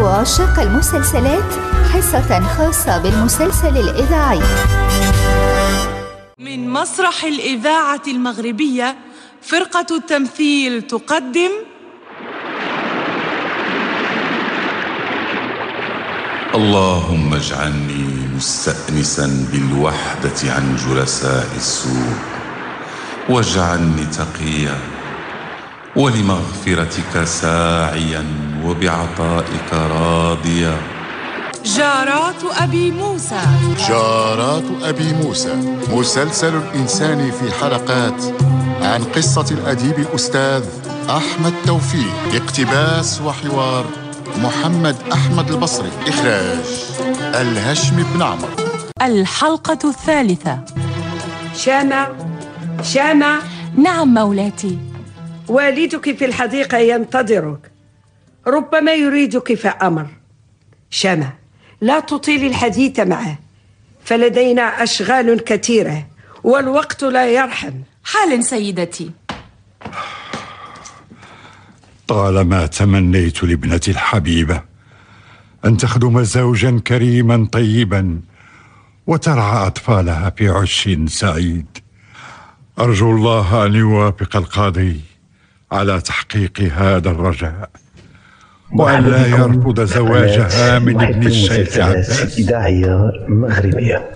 وعشاق المسلسلات حصة خاصة بالمسلسل الإذاعي من مسرح الإذاعة المغربية فرقة التمثيل تقدم اللهم اجعلني مستأنسا بالوحدة عن جلساء السوء واجعلني تقيا ولمغفرتك ساعيا وبعطائك راضية جارات أبي موسى جارات أبي موسى مسلسل الإنسان في حلقات عن قصة الأديب الأستاذ أحمد توفيق اقتباس وحوار محمد أحمد البصري إخراج الهشم بن عمر الحلقة الثالثة شامة شامة نعم مولاتي والدك في الحديقة ينتظرك ربما يريدك فأمر شمع لا تطيل الحديث معه فلدينا أشغال كثيرة والوقت لا يرحم حالا سيدتي طالما تمنيت لابنتي الحبيبة أن تخدم زوجا كريما طيبا وترعى أطفالها في عش سعيد أرجو الله أن يوافق القاضي على تحقيق هذا الرجاء وألا يرفض زواجها من ابن الشيخ عباس مغربية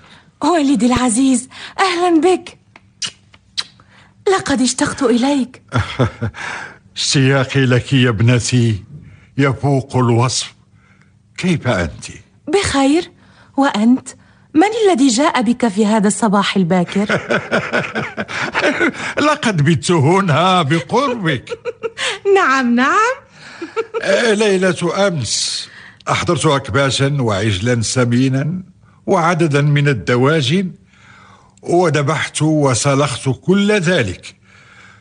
والدي العزيز أهلا بك لقد اشتقت إليك اشتياقي لك يا ابنتي يفوق الوصف كيف أنت؟ بخير وأنت؟ من الذي جاء بك في هذا الصباح الباكر؟ لقد بت هنا بقربك نعم نعم آه، ليلة أمس أحضرت أكباسا وعجلا سمينا وعددا من الدواجن وذبحت وسلخت كل ذلك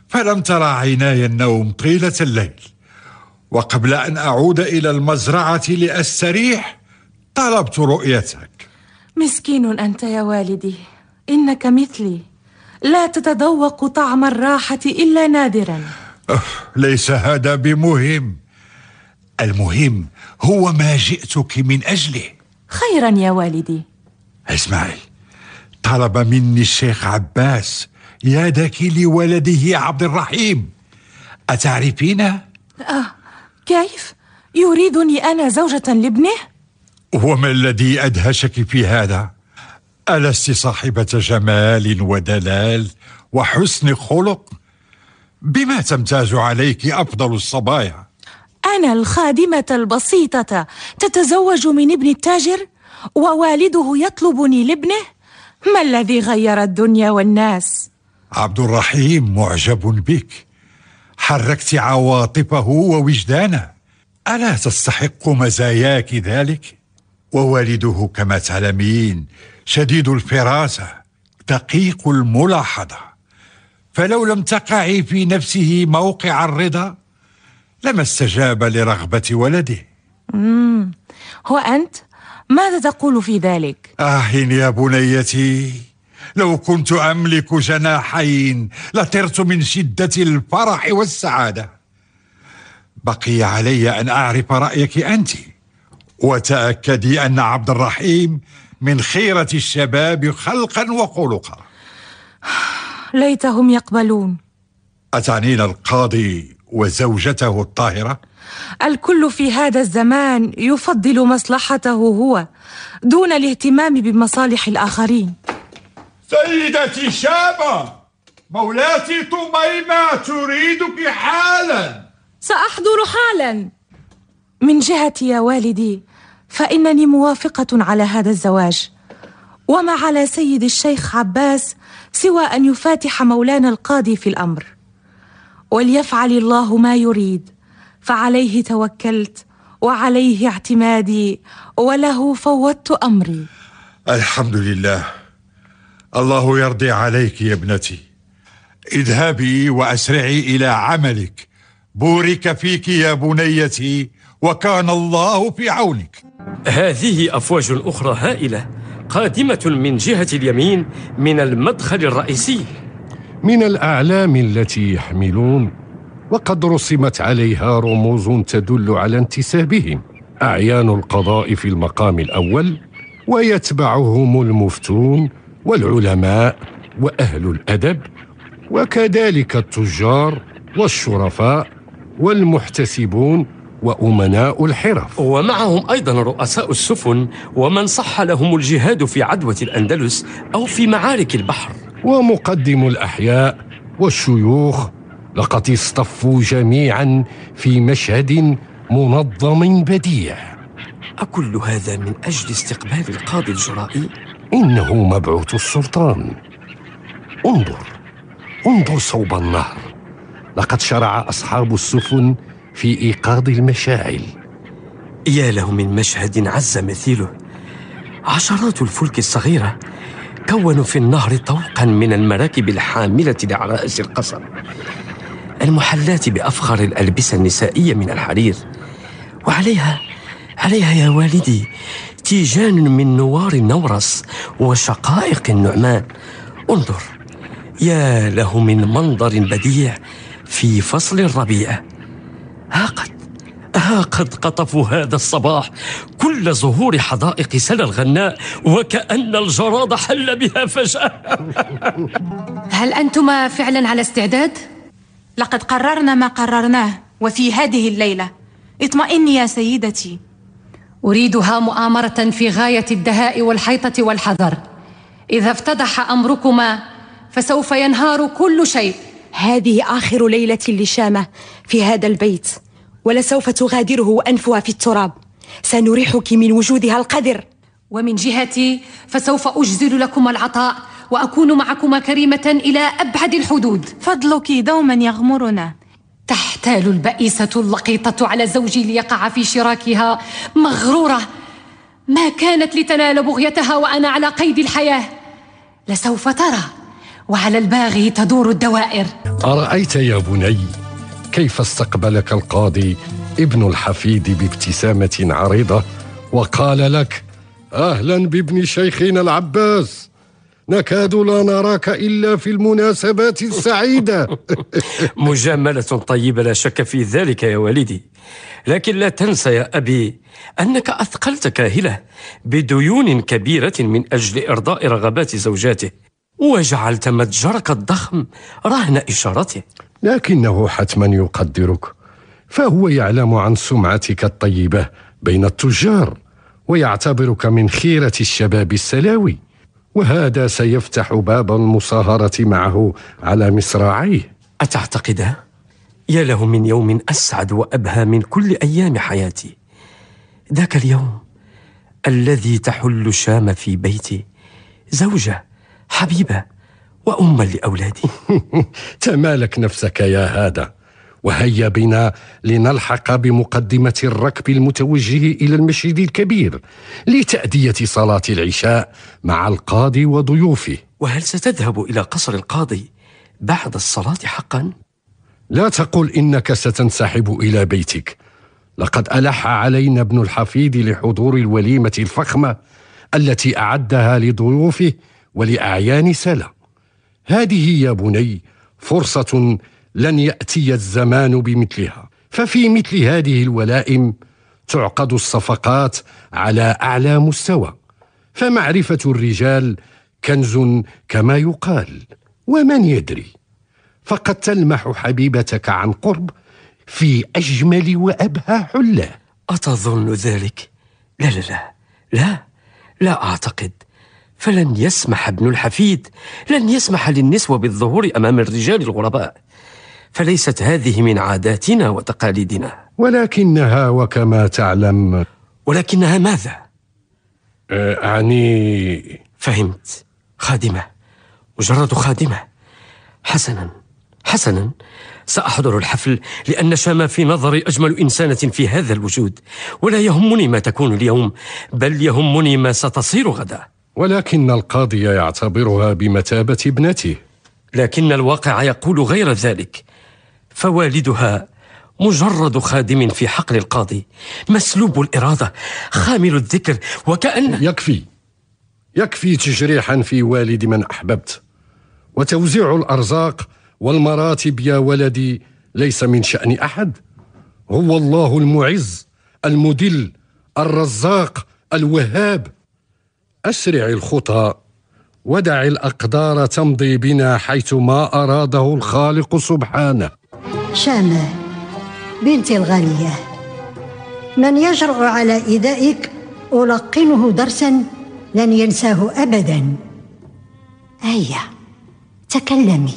فلم ترى عيناي النوم طيلة الليل وقبل أن أعود إلى المزرعة لأستريح طلبت رؤيتك مسكين أنت يا والدي إنك مثلي لا تتذوق طعم الراحة إلا نادرا ليس هذا بمهم المهم هو ما جئتك من أجله خيرا يا والدي اسمعي طلب مني الشيخ عباس يدك لولده عبد الرحيم أتعرفينه؟ آه كيف؟ يريدني أنا زوجة لابنه؟ وما الذي أدهشك في هذا؟ ألست صاحبة جمال ودلال وحسن خلق؟ بما تمتاز عليك أفضل الصبايا أنا الخادمة البسيطة تتزوج من ابن التاجر ووالده يطلبني لابنه ما الذي غير الدنيا والناس عبد الرحيم معجب بك حركت عواطفه ووجدانه الا تستحق مزاياك ذلك ووالده كما تعلمين شديد الفراسه دقيق الملاحظه فلو لم تقعي في نفسه موقع الرضا لما استجاب لرغبة ولده مم. هو أنت؟ ماذا تقول في ذلك؟ آه يا بنيتي لو كنت أملك جناحين لطرت من شدة الفرح والسعادة بقي علي أن أعرف رأيك أنتِ وتأكدي أن عبد الرحيم من خيرة الشباب خلقا وخلقا ليتهم يقبلون أتعنين القاضي وزوجته الطاهرة؟ الكل في هذا الزمان يفضل مصلحته هو دون الاهتمام بمصالح الآخرين سيدتي شابة مولاتي طميمة تريدك حالا سأحضر حالا من جهتي يا والدي فإنني موافقة على هذا الزواج وما على سيد الشيخ عباس سوى أن يفاتح مولانا القاضي في الأمر وليفعل الله ما يريد فعليه توكلت وعليه اعتمادي وله فوضت امري الحمد لله الله يرضي عليك يا ابنتي اذهبي واسرعي الى عملك بورك فيك يا بنيتي وكان الله في عونك هذه افواج اخرى هائله قادمه من جهه اليمين من المدخل الرئيسي من الاعلام التي يحملون وقد رسمت عليها رموز تدل على انتسابهم اعيان القضاء في المقام الاول ويتبعهم المفتون والعلماء واهل الادب وكذلك التجار والشرفاء والمحتسبون وامناء الحرف ومعهم ايضا رؤساء السفن ومن صح لهم الجهاد في عدوه الاندلس او في معارك البحر ومقدم الأحياء والشيوخ لقد اصطفوا جميعا في مشهد منظم بديع أكل هذا من أجل استقبال القاضي الجرائي؟ إنه مبعوث السلطان انظر انظر صوب النهر لقد شرع أصحاب السفن في إيقاظ المشاعل يا له من مشهد عز مثيله عشرات الفلك الصغيرة كونوا في النهر طوقا من المراكب الحاملة لعرائس القصر المحلاة بأفخر الألبسة النسائية من الحرير وعليها عليها يا والدي تيجان من نوار النورس وشقائق النعمان انظر يا له من منظر بديع في فصل الربيع ها قد ها قد قطفوا هذا الصباح كل زهور حدائق سلا الغناء وكأن الجراد حل بها فجأة هل أنتما فعلا على استعداد؟ لقد قررنا ما قررناه وفي هذه الليلة اطمئني يا سيدتي أريدها مؤامرة في غاية الدهاء والحيطة والحذر إذا افتضح أمركما فسوف ينهار كل شيء هذه آخر ليلة لشامة في هذا البيت ولسوف تغادره وأنفها في التراب سنريحك من وجودها القذر ومن جهتي فسوف أجزل لكم العطاء وأكون معكما كريمة إلى أبعد الحدود فضلك دوما يغمرنا تحتال البئيسة اللقيطة على زوجي ليقع في شراكها مغرورة ما كانت لتنال بغيتها وأنا على قيد الحياة لسوف ترى وعلى الباغي تدور الدوائر أرأيت يا بني كيف استقبلك القاضي ابن الحفيد بابتسامة عريضة وقال لك أهلا بابن شيخنا العباس نكاد لا نراك إلا في المناسبات السعيدة مجاملة طيبة لا شك في ذلك يا والدي لكن لا تنسى يا أبي أنك أثقلت كاهلة بديون كبيرة من أجل إرضاء رغبات زوجاته وجعلت متجرك الضخم رهن إشارته لكنه حتما يقدرك فهو يعلم عن سمعتك الطيبه بين التجار ويعتبرك من خيره الشباب السلاوي وهذا سيفتح باب المصاهره معه على مصراعيه أتعتقد؟ يا له من يوم اسعد وابهى من كل ايام حياتي ذاك اليوم الذي تحل الشام في بيتي زوجه حبيبه وأما لأولادي تمالك نفسك يا هذا وهيا بنا لنلحق بمقدمة الركب المتوجه إلى المسجد الكبير لتأدية صلاة العشاء مع القاضي وضيوفه وهل ستذهب إلى قصر القاضي بعد الصلاة حقا؟ لا تقل إنك ستنسحب إلى بيتك لقد ألح علينا ابن الحفيد لحضور الوليمة الفخمة التي أعدها لضيوفه ولأعيان سلا هذه يا بني فرصه لن ياتي الزمان بمثلها ففي مثل هذه الولائم تعقد الصفقات على اعلى مستوى فمعرفه الرجال كنز كما يقال ومن يدري فقد تلمح حبيبتك عن قرب في اجمل وابهى حله اتظن ذلك لا لا لا لا لا اعتقد فلن يسمح ابن الحفيد لن يسمح للنسوة بالظهور أمام الرجال الغرباء فليست هذه من عاداتنا وتقاليدنا ولكنها وكما تعلم ولكنها ماذا؟ أه، أعني فهمت خادمة مجرد خادمة حسنا حسنا سأحضر الحفل لأن شام في نظري أجمل إنسانة في هذا الوجود ولا يهمني ما تكون اليوم بل يهمني ما ستصير غدا ولكن القاضي يعتبرها بمثابة ابنته لكن الواقع يقول غير ذلك فوالدها مجرد خادم في حقل القاضي مسلوب الإرادة خامل الذكر وكأن يكفي يكفي تجريحا في والد من أحببت وتوزيع الأرزاق والمراتب يا ولدي ليس من شأن أحد هو الله المعز المدل الرزاق الوهاب أسرع الخطى ودع الأقدار تمضي بنا حيث ما أراده الخالق سبحانه شامة بنتي الغالية من يجرؤ على إيذائك ألقنه درسا لن ينساه أبدا هيا تكلمي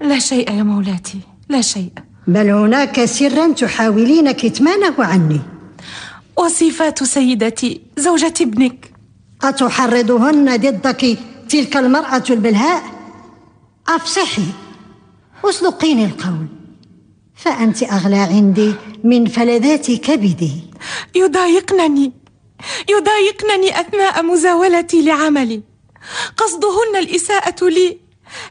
لا شيء يا مولاتي لا شيء بل هناك سرا تحاولين كتمانه عني وصفات سيدتي زوجة ابنك أتحرضهن ضدك تلك المرأة البلهاء أفصحي أصدقيني القول فأنت أغلى عندي من فلذات كبدي يضايقنني يضايقنني أثناء مزاولتي لعملي قصدهن الإساءة لي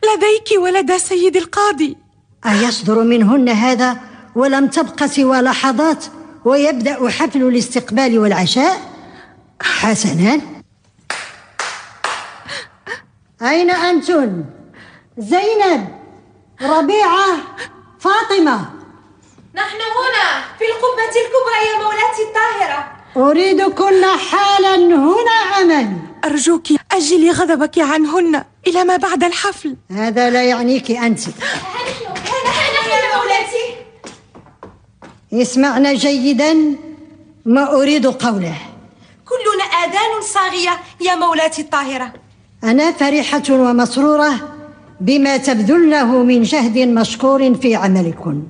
لديك ولدى سيد القاضي أيصدر منهن هذا ولم تبق سوى لحظات ويبدأ حفل الاستقبال والعشاء حسنا أين أنتن؟ زينب ربيعة فاطمة نحن هنا في القبة الكبرى يا مولاتي الطاهرة أريدكن حالا هنا أمل أرجوك أجلي غضبك عنهن إلى ما بعد الحفل هذا لا يعنيك أنت يسمعنا جيدا ما أريد قوله كلنا آذان صاغية يا مولاتي الطاهرة أنا فرحة ومسرورة بما تبذلنه من جهد مشكور في عملكن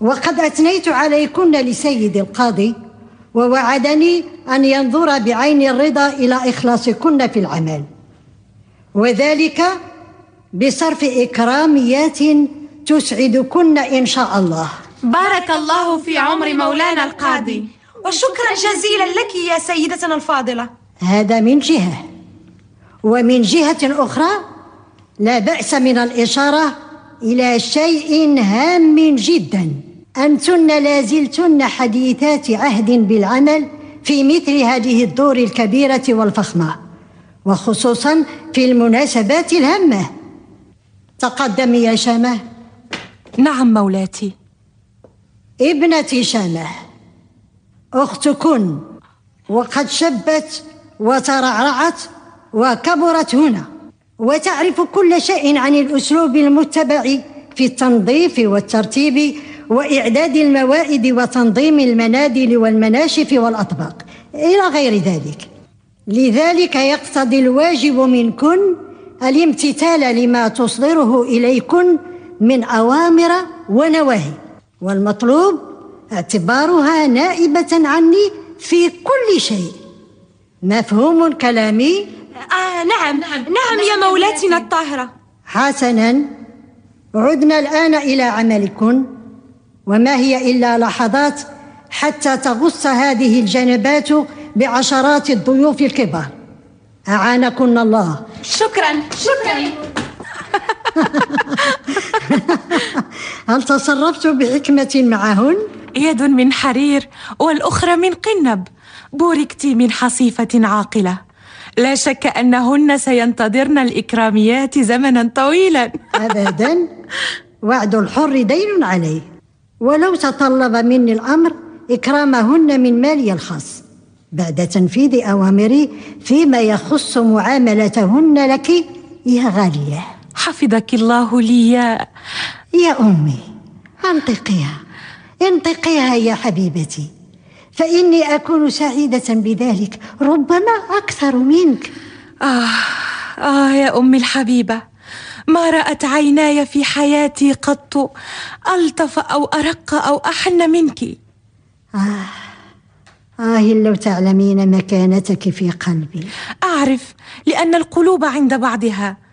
وقد أثنيت عليكن لسيد القاضي ووعدني أن ينظر بعين الرضا إلى إخلاصكن في العمل وذلك بصرف إكراميات تسعدكن إن شاء الله بارك الله في عمر مولانا القاضي وشكرا جزيلا لك يا سيدتنا الفاضلة هذا من جهة ومن جهة أخرى لا بأس من الإشارة إلى شيء هام جدا أنتن لازلتن حديثات عهد بالعمل في مثل هذه الدور الكبيرة والفخمة وخصوصا في المناسبات الهامة تقدمي يا شامة نعم مولاتي ابنتي شامة أختكن وقد شبت وترعرعت وكبرت هنا وتعرف كل شيء عن الأسلوب المتبع في التنظيف والترتيب وإعداد الموائد وتنظيم المنادل والمناشف والأطباق إلى غير ذلك لذلك يقتضي الواجب منكن الامتثال لما تصدره إليكن من أوامر ونواهي والمطلوب اعتبارها نائبة عني في كل شيء مفهوم كلامي؟ آه نعم نعم, نعم يا نعم. مولاتنا نعم. الطاهرة حسنا عدنا الآن إلى عملكن وما هي إلا لحظات حتى تغص هذه الجنبات بعشرات الضيوف الكبار أعانكن الله شكرا شكرا هل تصرفت بحكمة معهن؟ يد من حرير والأخرى من قنب بوركت من حصيفة عاقلة لا شك أنهن سينتظرن الإكراميات زمنا طويلا أبدا وعد الحر دين عليه ولو تطلب مني الأمر إكرامهن من مالي الخاص بعد تنفيذ أوامري فيما يخص معاملتهن لك يا غالية حفظك الله لي يا يا أمي أنطقيها انطقيها يا حبيبتي فإني أكون سعيدة بذلك ربما أكثر منك آه آه يا أمي الحبيبة ما رأت عيناي في حياتي قط ألطف أو أرق أو أحن منك آه آه لو تعلمين مكانتك في قلبي أعرف لأن القلوب عند بعضها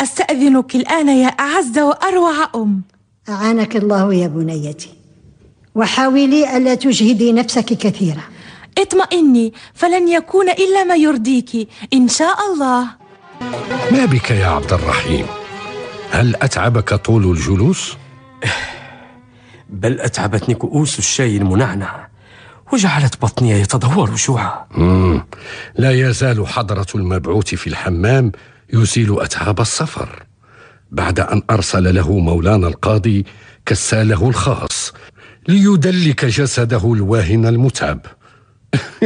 أستأذنك الآن يا أعز وأروع أم أعانك الله يا بنيتي وحاولي ألا تجهدي نفسك كثيرا اطمئني فلن يكون إلا ما يرضيك إن شاء الله ما بك يا عبد الرحيم هل أتعبك طول الجلوس؟ بل أتعبتني كؤوس الشاي المنعنع وجعلت بطني يتدور جوعا لا يزال حضرة المبعوث في الحمام يزيل أتعاب السفر بعد أن أرسل له مولانا القاضي كساله الخاص ليدلك جسده الواهن المتعب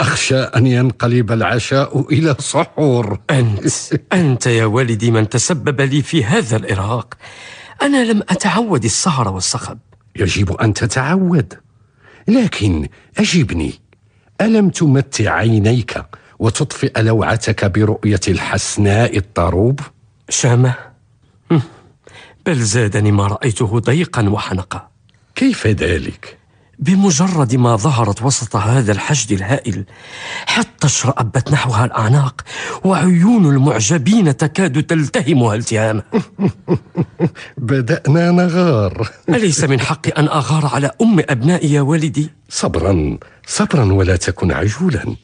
أخشى أن ينقلب العشاء إلى سحور أنت أنت يا والدي من تسبب لي في هذا الإرهاق أنا لم أتعود السهر والصخب يجب أن تتعود لكن أجبني ألم تمتع عينيك وتطفئ لوعتك برؤية الحسناء الطروب؟ شامة بل زادني ما رأيته ضيقا وحنقا كيف ذلك؟ بمجرد ما ظهرت وسط هذا الحشد الهائل حتى شرأبت نحوها الأعناق وعيون المعجبين تكاد تلتهمها التهاما بدأنا نغار أليس من حقي أن أغار على أم أبنائي يا والدي؟ صبرا صبرا ولا تكن عجولا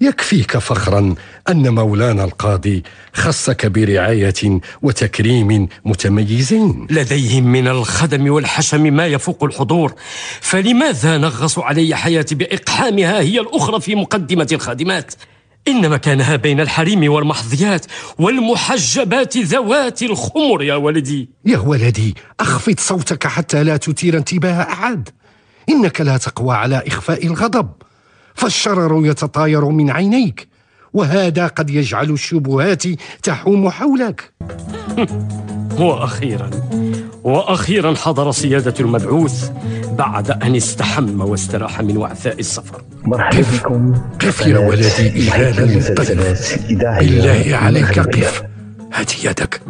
يكفيك فخرا ان مولانا القاضي خصك برعايه وتكريم متميزين لديهم من الخدم والحشم ما يفوق الحضور فلماذا نغص علي حياتي باقحامها هي الاخرى في مقدمه الخادمات إن مكانها بين الحريم والمحظيات والمحجبات ذوات الخمر يا ولدي يا ولدي أخفض صوتك حتى لا تثير انتباه أحد إنك لا تقوى على إخفاء الغضب فالشرر يتطاير من عينيك وهذا قد يجعل الشبهات تحوم حولك واخيرا واخيرا حضر سياده المبعوث بعد ان استحم واستراح من وعثاء السفر مرحبا بكم قف يا ولدي اجلالا قف بالله عليك قف هات يدك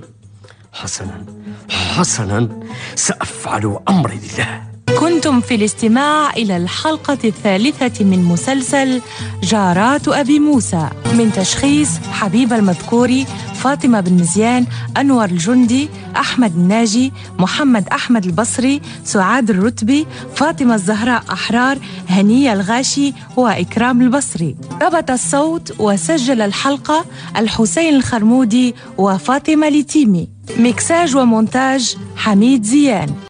حسنا حسنا سافعل امر الله كنتم في الاستماع إلى الحلقة الثالثة من مسلسل جارات أبي موسى من تشخيص حبيب المذكوري فاطمة بن مزيان أنور الجندي أحمد الناجي محمد أحمد البصري سعاد الرتبي فاطمة الزهراء أحرار هنية الغاشي وإكرام البصري ربط الصوت وسجل الحلقة الحسين الخرمودي وفاطمة لتيمي ميكساج ومونتاج حميد زيان